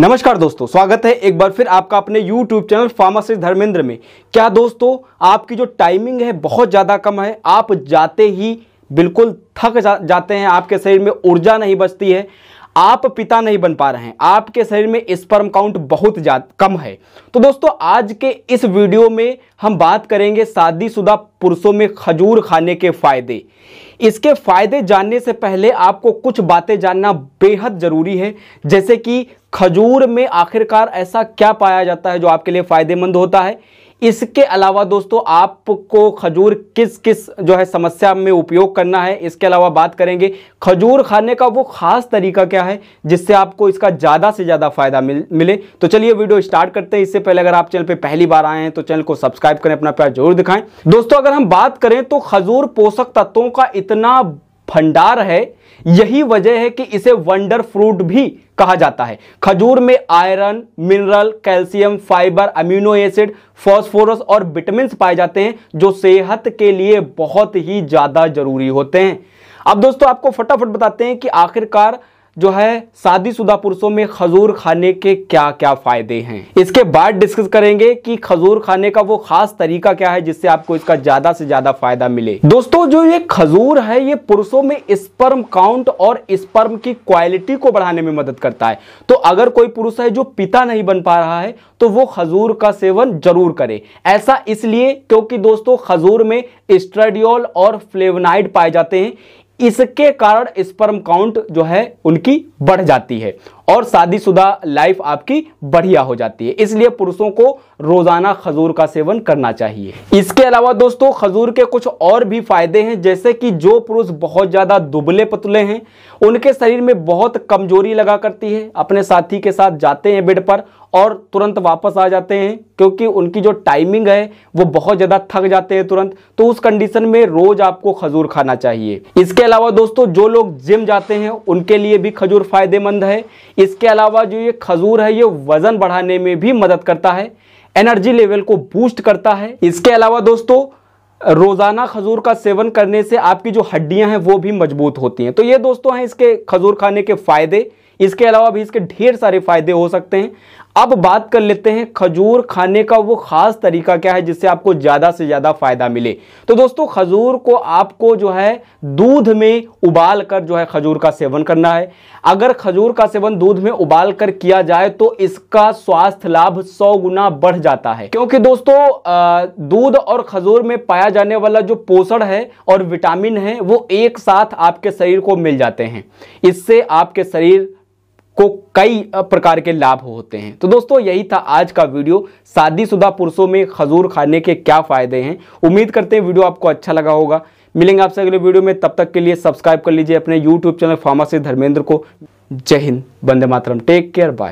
नमस्कार दोस्तों स्वागत है एक बार फिर आपका अपने YouTube चैनल फार्मासिस्ट धर्मेंद्र में क्या दोस्तों आपकी जो टाइमिंग है बहुत ज़्यादा कम है आप जाते ही बिल्कुल थक जा, जाते हैं आपके शरीर में ऊर्जा नहीं बचती है आप पिता नहीं बन पा रहे हैं आपके शरीर में स्पर्म काउंट बहुत कम है तो दोस्तों आज के इस वीडियो में हम बात करेंगे शादीशुदा पुरुषों में खजूर खाने के फायदे इसके फायदे जानने से पहले आपको कुछ बातें जानना बेहद ज़रूरी है जैसे कि खजूर में आखिरकार ऐसा क्या पाया जाता है जो आपके लिए फ़ायदेमंद होता है इसके अलावा दोस्तों आपको खजूर किस किस जो है समस्या में उपयोग करना है इसके अलावा बात करेंगे खजूर खाने का वो खास तरीका क्या है जिससे आपको इसका ज़्यादा से ज़्यादा फायदा मिल मिले तो चलिए वीडियो स्टार्ट करते हैं इससे पहले अगर आप चैनल पर पहली बार आए हैं तो चैनल को सब्सक्राइब करें अपना प्यार जरूर दिखाएं दोस्तों अगर हम बात करें तो खजूर पोषक तत्वों का इतना भंडार है यही वजह है कि इसे वंडर फ्रूट भी कहा जाता है खजूर में iron mineral calcium fibre amino acid phosphorus और विटामिन पाए जाते हैं जो सेहत के लिए बहुत ही ज़्यादा जरूरी होते हैं अब दोस्तों आपको फटाफट बताते हैं कि आखिरकार जो है शादीशुदा पुरुषों में खजूर खाने के क्या क्या फ़ायदे हैं इसके बाद डिस्कस करेंगे कि खजूर खाने का वो खास तरीका क्या है जिससे आपको इसका ज़्यादा से ज़्यादा फायदा मिले दोस्तों जो ये खजूर है ये पुरुषों में स्पर्म काउंट और स्पर्म की क्वालिटी को बढ़ाने में मदद करता है तो अगर कोई पुरुष है जो पिता नहीं बन पा रहा है तो वो खजूर का सेवन जरूर करे ऐसा इसलिए क्योंकि दोस्तों खजूर में स्ट्रेडियोल और फ्लेवनाइड पाए जाते हैं इसके कारण स्पर्म काउंट जो है उनकी बढ़ जाती है और शादीशुदा लाइफ आपकी बढ़िया हो जाती है इसलिए पुरुषों को रोजाना खजूर का सेवन करना चाहिए इसके अलावा दोस्तों खजूर के कुछ और भी फायदे हैं जैसे कि जो पुरुष बहुत ज्यादा दुबले पतले हैं उनके शरीर में बहुत कमजोरी लगा करती है अपने साथी के साथ जाते हैं बेड पर और तुरंत वापस आ जाते हैं क्योंकि उनकी जो टाइमिंग है वो बहुत ज़्यादा थक जाते हैं तुरंत तो उस कंडीशन में रोज़ आपको खजूर खाना चाहिए इसके अलावा दोस्तों जो लोग जिम जाते हैं उनके लिए भी खजूर फायदेमंद है इसके अलावा जो ये खजूर है ये वजन बढ़ाने में भी मदद करता है एनर्जी लेवल को बूस्ट करता है इसके अलावा दोस्तों रोजाना खजूर का सेवन करने से आपकी जो हड्डियां हैं वो भी मजबूत होती हैं तो ये दोस्तों हैं इसके खजूर खाने के फायदे इसके अलावा भी इसके ढेर सारे फायदे हो सकते हैं अब बात कर लेते हैं खजूर खाने का वो खास तरीका क्या है जिससे आपको ज़्यादा से ज़्यादा फायदा मिले तो दोस्तों खजूर को आपको जो है दूध में उबाल कर जो है खजूर का सेवन करना है अगर खजूर का सेवन दूध में उबाल कर किया जाए तो इसका स्वास्थ्य लाभ सौ गुना बढ़ जाता है क्योंकि दोस्तों दूध और खजूर में पाया जाने वाला जो पोषण है और विटामिन है वो एक साथ आपके शरीर को मिल जाते हैं इससे आपके शरीर को कई प्रकार के लाभ होते हैं तो दोस्तों यही था आज का वीडियो शादीशुदा पुरुषों में खजूर खाने के क्या फ़ायदे हैं उम्मीद करते हैं वीडियो आपको अच्छा लगा होगा मिलेंगे आपसे अगले वीडियो में तब तक के लिए सब्सक्राइब कर लीजिए अपने यूट्यूब चैनल फार्मासी धर्मेंद्र को जय हिंद बंदे मातरम टेक केयर बाय